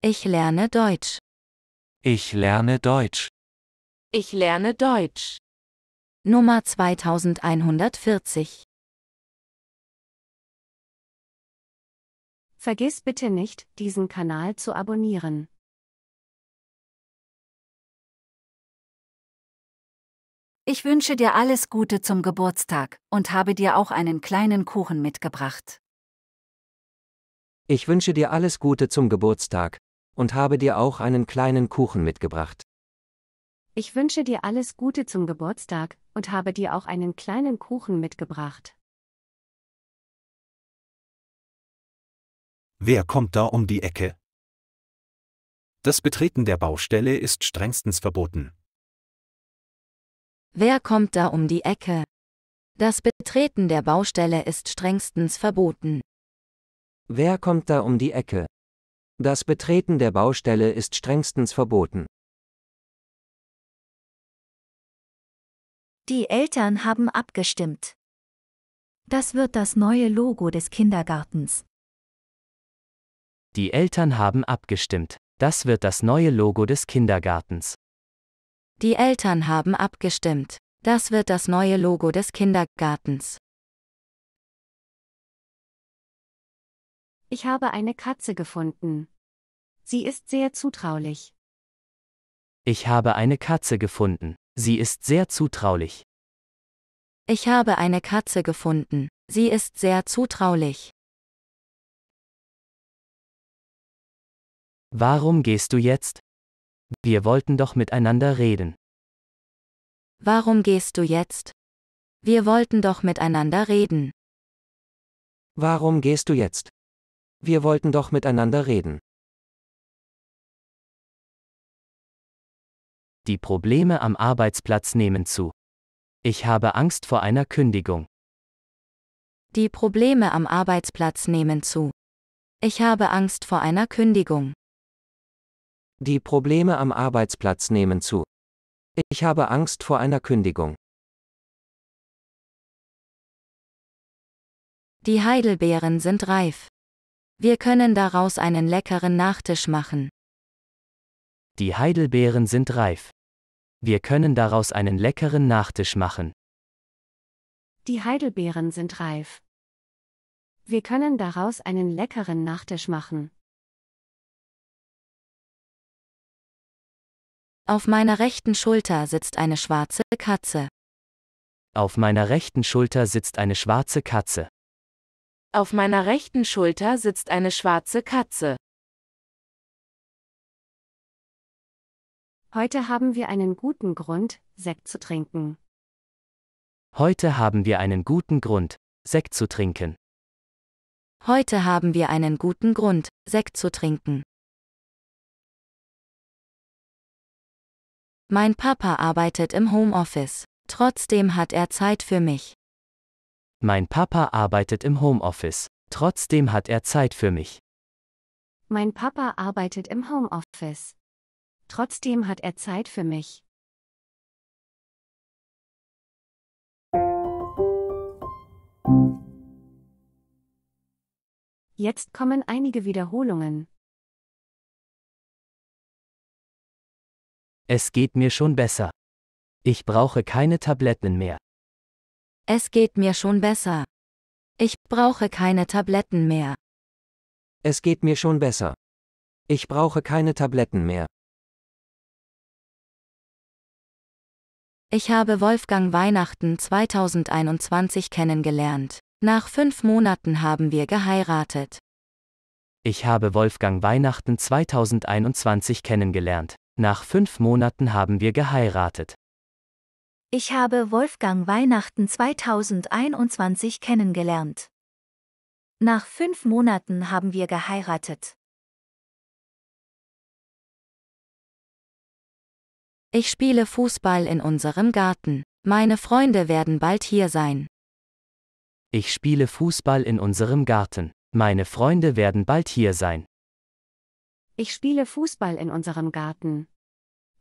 Ich lerne Deutsch. Ich lerne Deutsch. Ich lerne Deutsch. Nummer 2140. Vergiss bitte nicht, diesen Kanal zu abonnieren. Ich wünsche dir alles Gute zum Geburtstag und habe dir auch einen kleinen Kuchen mitgebracht. Ich wünsche dir alles Gute zum Geburtstag und habe dir auch einen kleinen Kuchen mitgebracht. Ich wünsche dir alles Gute zum Geburtstag und habe dir auch einen kleinen Kuchen mitgebracht. Wer kommt da um die Ecke? Das Betreten der Baustelle ist strengstens verboten. Wer kommt da um die Ecke? Das Betreten der Baustelle ist strengstens verboten. Wer kommt da um die Ecke? Das Betreten der Baustelle ist strengstens verboten. Die Eltern haben abgestimmt. Das wird das neue Logo des Kindergartens. Die Eltern haben abgestimmt. Das wird das neue Logo des Kindergartens. Die Eltern haben abgestimmt. Das wird das neue Logo des Kindergartens. Ich habe eine Katze gefunden. Sie ist sehr zutraulich. Ich habe eine Katze gefunden. Sie ist sehr zutraulich. Ich habe eine Katze gefunden. Sie ist sehr zutraulich. Warum gehst du jetzt? Wir wollten doch miteinander reden. Warum gehst du jetzt? Wir wollten doch miteinander reden. Warum gehst du jetzt? Wir wollten doch miteinander reden. Die Probleme am Arbeitsplatz nehmen zu. Ich habe Angst vor einer Kündigung. Die Probleme am Arbeitsplatz nehmen zu. Ich habe Angst vor einer Kündigung. Die Probleme am Arbeitsplatz nehmen zu. Ich habe Angst vor einer Kündigung. Die Heidelbeeren sind reif. Wir können daraus einen leckeren Nachtisch machen. Die Heidelbeeren sind reif. Wir können daraus einen leckeren Nachtisch machen. Die Heidelbeeren sind reif. Wir können daraus einen leckeren Nachtisch machen. Auf meiner rechten Schulter sitzt eine schwarze Katze. Auf meiner rechten Schulter sitzt eine schwarze Katze. Auf meiner rechten Schulter sitzt eine schwarze Katze. Heute haben wir einen guten Grund, Sekt zu trinken. Heute haben wir einen guten Grund, Sekt zu trinken. Heute haben wir einen guten Grund, Sekt zu trinken. Mein Papa arbeitet im Homeoffice. Trotzdem hat er Zeit für mich. Mein Papa arbeitet im Homeoffice. Trotzdem hat er Zeit für mich. Mein Papa arbeitet im Homeoffice. Trotzdem hat er Zeit für mich. Jetzt kommen einige Wiederholungen. Es geht mir schon besser. Ich brauche keine Tabletten mehr. Es geht mir schon besser. Ich brauche keine Tabletten mehr. Es geht mir schon besser. Ich brauche keine Tabletten mehr. Ich habe Wolfgang Weihnachten 2021 kennengelernt. Nach fünf Monaten haben wir geheiratet. Ich habe Wolfgang Weihnachten 2021 kennengelernt. Nach fünf Monaten haben wir geheiratet. Ich habe Wolfgang Weihnachten 2021 kennengelernt. Nach fünf Monaten haben wir geheiratet. Ich spiele Fußball in unserem Garten. Meine Freunde werden bald hier sein. Ich spiele Fußball in unserem Garten. Meine Freunde werden bald hier sein. Ich spiele Fußball in unserem Garten.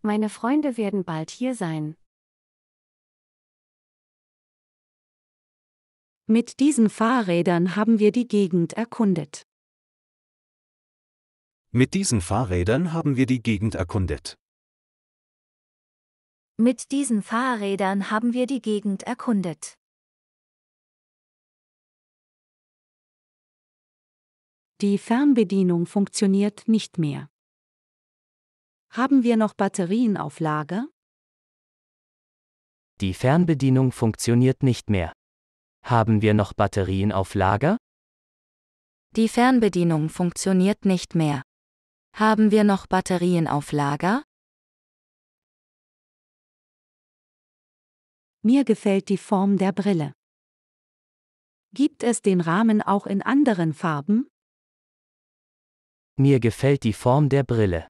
Meine Freunde werden bald hier sein. Mit diesen Fahrrädern haben wir die Gegend erkundet. Mit diesen Fahrrädern haben wir die Gegend erkundet. Mit diesen Fahrrädern haben wir die Gegend erkundet. Die Fernbedienung funktioniert nicht mehr. Haben wir noch Batterien auf Lager? Die Fernbedienung funktioniert nicht mehr. Haben wir noch Batterien auf Lager? Die Fernbedienung funktioniert nicht mehr. Haben wir noch Batterien auf Lager? Mir gefällt die Form der Brille. Gibt es den Rahmen auch in anderen Farben? Mir gefällt die Form der Brille.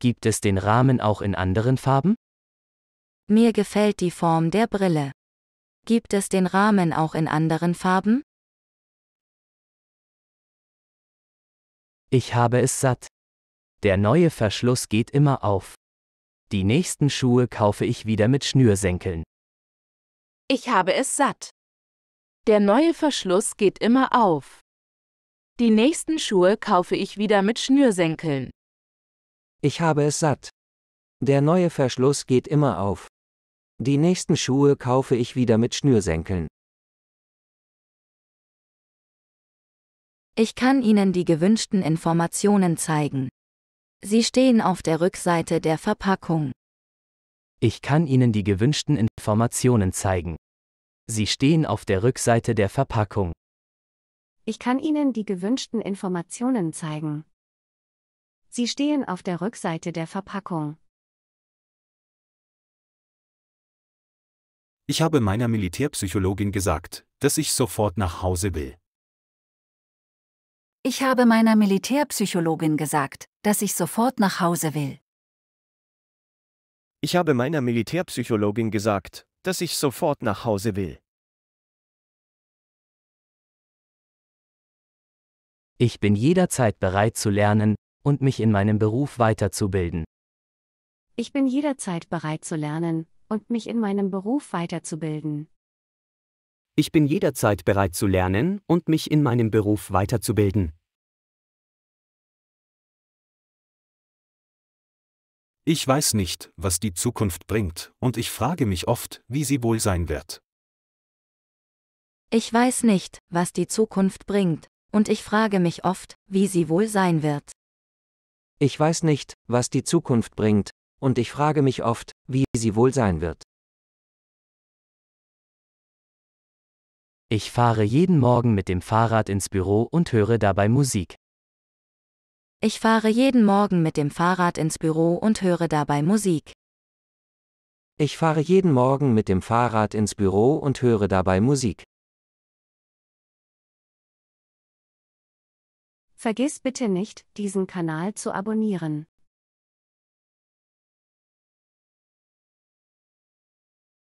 Gibt es den Rahmen auch in anderen Farben? Mir gefällt die Form der Brille. Gibt es den Rahmen auch in anderen Farben? Ich habe es satt. Der neue Verschluss geht immer auf. Die nächsten Schuhe kaufe ich wieder mit Schnürsenkeln. Ich habe es satt. Der neue Verschluss geht immer auf. Die nächsten Schuhe kaufe ich wieder mit Schnürsenkeln. Ich habe es satt. Der neue Verschluss geht immer auf. Die nächsten Schuhe kaufe ich wieder mit Schnürsenkeln. Ich kann Ihnen die gewünschten Informationen zeigen. Sie stehen auf der Rückseite der Verpackung. Ich kann Ihnen die gewünschten Informationen zeigen. Sie stehen auf der Rückseite der Verpackung. Ich kann Ihnen die gewünschten Informationen zeigen. Sie stehen auf der Rückseite der Verpackung. Ich habe meiner Militärpsychologin gesagt, dass ich sofort nach Hause will. Ich habe meiner Militärpsychologin gesagt, dass ich sofort nach Hause will. Ich habe meiner Militärpsychologin gesagt, dass ich sofort nach Hause will. Ich bin jederzeit bereit zu lernen und mich in meinem Beruf weiterzubilden. Ich bin jederzeit bereit zu lernen und mich in meinem Beruf weiterzubilden. Ich bin jederzeit bereit zu lernen und mich in meinem Beruf weiterzubilden. Ich weiß nicht, was die Zukunft bringt, und ich frage mich oft, wie sie wohl sein wird. Ich weiß nicht, was die Zukunft bringt, und ich frage mich oft, wie sie wohl sein wird. Ich weiß nicht, was die Zukunft bringt, und ich frage mich oft, wie sie wohl sein wird. Ich fahre jeden Morgen mit dem Fahrrad ins Büro und höre dabei Musik. Ich fahre jeden Morgen mit dem Fahrrad ins Büro und höre dabei Musik. Ich fahre jeden Morgen mit dem Fahrrad ins Büro und höre dabei Musik. Vergiss bitte nicht, diesen Kanal zu abonnieren.